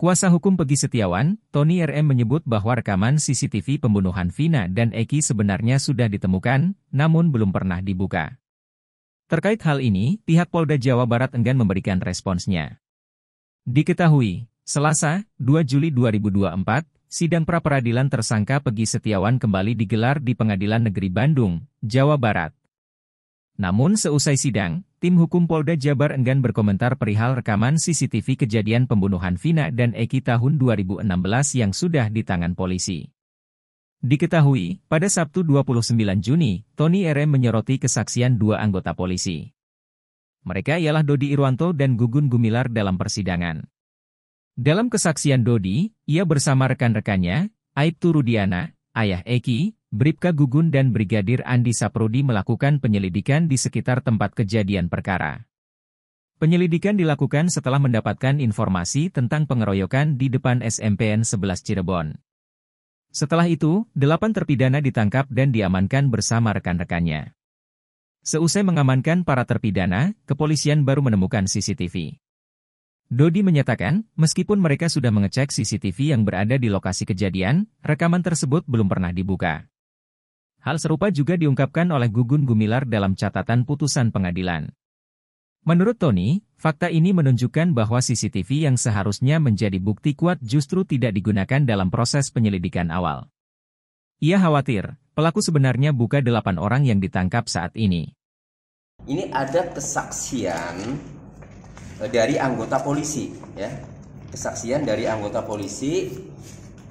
Kuasa hukum Pegi Setiawan, Tony RM menyebut bahwa rekaman CCTV pembunuhan Vina dan Eki sebenarnya sudah ditemukan, namun belum pernah dibuka. Terkait hal ini, pihak Polda Jawa Barat enggan memberikan responsnya. Diketahui, Selasa, 2 Juli 2024, sidang pra-peradilan tersangka Pegi Setiawan kembali digelar di Pengadilan Negeri Bandung, Jawa Barat. Namun seusai sidang, tim hukum Polda Jabar enggan berkomentar perihal rekaman CCTV kejadian pembunuhan Vina dan Eki tahun 2016 yang sudah di tangan polisi. Diketahui, pada Sabtu 29 Juni, Tony RM menyoroti kesaksian dua anggota polisi. Mereka ialah Dodi Irwanto dan Gugun Gumilar dalam persidangan. Dalam kesaksian Dodi, ia bersama rekan-rekannya, Aibtu Rudiana, Ayah Eki, Bripka Gugun dan Brigadir Andi Saprodi melakukan penyelidikan di sekitar tempat kejadian perkara. Penyelidikan dilakukan setelah mendapatkan informasi tentang pengeroyokan di depan SMPN 11 Cirebon. Setelah itu, delapan terpidana ditangkap dan diamankan bersama rekan-rekannya. Seusai mengamankan para terpidana, kepolisian baru menemukan CCTV. Dodi menyatakan, meskipun mereka sudah mengecek CCTV yang berada di lokasi kejadian, rekaman tersebut belum pernah dibuka. Hal serupa juga diungkapkan oleh Gugun Gumilar dalam catatan putusan pengadilan. Menurut Tony, fakta ini menunjukkan bahwa CCTV yang seharusnya menjadi bukti kuat justru tidak digunakan dalam proses penyelidikan awal. Ia khawatir, pelaku sebenarnya buka delapan orang yang ditangkap saat ini. Ini ada kesaksian dari anggota polisi ya kesaksian dari anggota polisi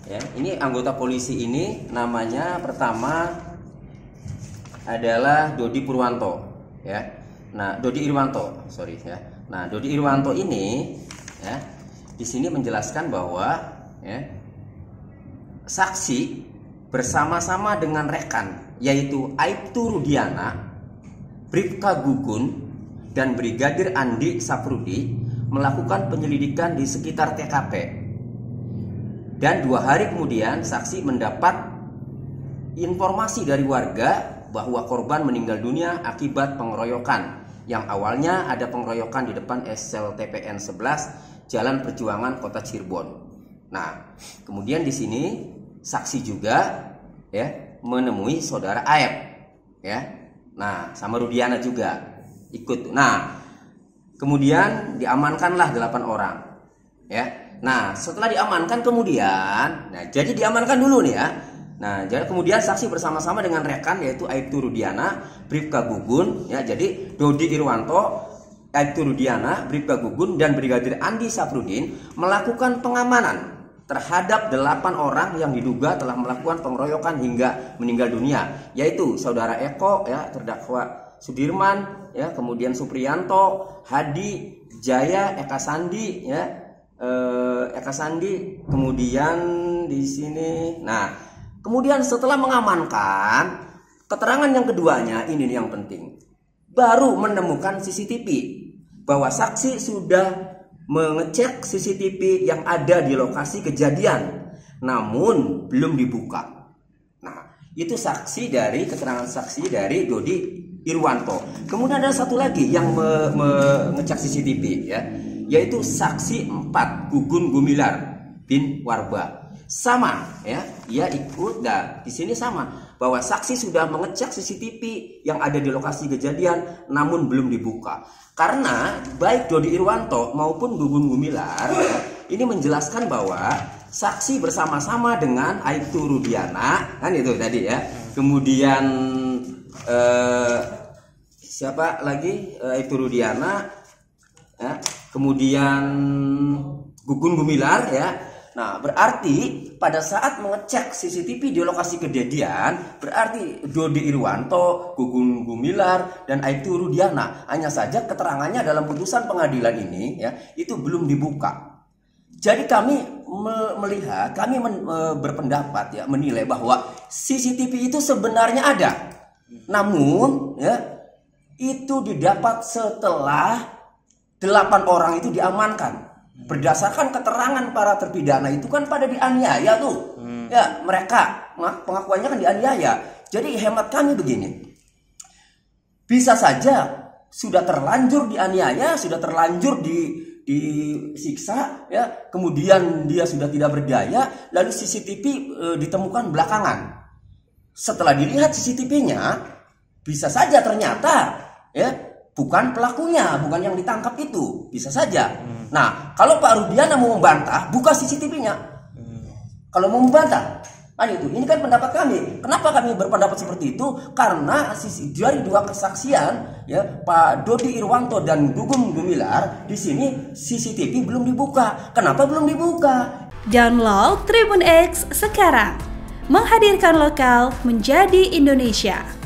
ya ini anggota polisi ini namanya pertama adalah Dodi Purwanto ya nah Dodi Irwanto sorry ya nah Dodi Irwanto ini ya di sini menjelaskan bahwa ya saksi bersama-sama dengan rekan yaitu Aibtu Rudiana, Bripka Gugun, dan Brigadir Andi Saprudi melakukan penyelidikan di sekitar TKP. Dan dua hari kemudian saksi mendapat informasi dari warga bahwa korban meninggal dunia akibat pengeroyokan yang awalnya ada pengeroyokan di depan SLTPN 11 Jalan Perjuangan Kota Cirebon. Nah, kemudian di sini saksi juga ya menemui saudara Aep ya. Nah, sama Rudiana juga ikut. Nah, kemudian diamankanlah delapan orang. Ya. Nah, setelah diamankan kemudian, nah jadi diamankan dulu nih ya. Nah, jadi kemudian saksi bersama-sama dengan rekan yaitu Aibtu Rudiana, Bribka Gugun, ya jadi Dodi Irwanto, Aibtu Rudiana, Bribka Gugun dan Brigadir Andi Saprudin melakukan pengamanan terhadap delapan orang yang diduga telah melakukan pengeroyokan hingga meninggal dunia, yaitu saudara Eko ya terdakwa Sudirman, ya, kemudian Supriyanto, Hadi, Jaya, Eka Sandi, ya, eh, Eka Sandi, kemudian di sini, nah, kemudian setelah mengamankan, keterangan yang keduanya ini yang penting, baru menemukan CCTV bahwa saksi sudah mengecek CCTV yang ada di lokasi kejadian, namun belum dibuka itu saksi dari keterangan saksi dari Dodi Irwanto. Kemudian ada satu lagi yang mengecek me, CCTV ya, yaitu saksi 4 Gugun Gumilar bin Warba. Sama ya, ia ikut dan nah, di sini sama bahwa saksi sudah mengecek CCTV yang ada di lokasi kejadian namun belum dibuka. Karena baik Dodi Irwanto maupun Gugun Gumilar ya, ini menjelaskan bahwa saksi bersama-sama dengan Aitu Rudiana kan itu tadi ya kemudian eh, siapa lagi eh, Aitu Rudiana ya. kemudian Gugun Gumilar ya nah berarti pada saat mengecek CCTV di lokasi kejadian berarti Dodi Irwanto Gugun Gumilar dan Aitu Rudiana hanya saja keterangannya dalam putusan pengadilan ini ya itu belum dibuka jadi kami me melihat, kami men e, berpendapat ya, menilai bahwa CCTV itu sebenarnya ada. Namun ya itu didapat setelah delapan orang itu diamankan. Berdasarkan keterangan para terpidana itu kan pada dianiaya tuh. Hmm. Ya, mereka pengakuannya kan dianiaya. Jadi hemat kami begini. Bisa saja sudah terlanjur dianiaya, sudah terlanjur di disiksa ya kemudian dia sudah tidak berdaya lalu CCTV e, ditemukan belakangan setelah dilihat CCTV-nya bisa saja ternyata ya bukan pelakunya bukan yang ditangkap itu bisa saja hmm. nah kalau Pak Rudiana mau membantah buka CCTV-nya hmm. kalau mau membantah Kan itu. Ini kan pendapat kami. Kenapa kami berpendapat seperti itu? Karena sisi dari dua kesaksian ya Pak Dodi Irwanto dan Gugum Gumilar di sini CCTV belum dibuka. Kenapa belum dibuka? Download Tribun X sekarang. Menghadirkan lokal menjadi Indonesia.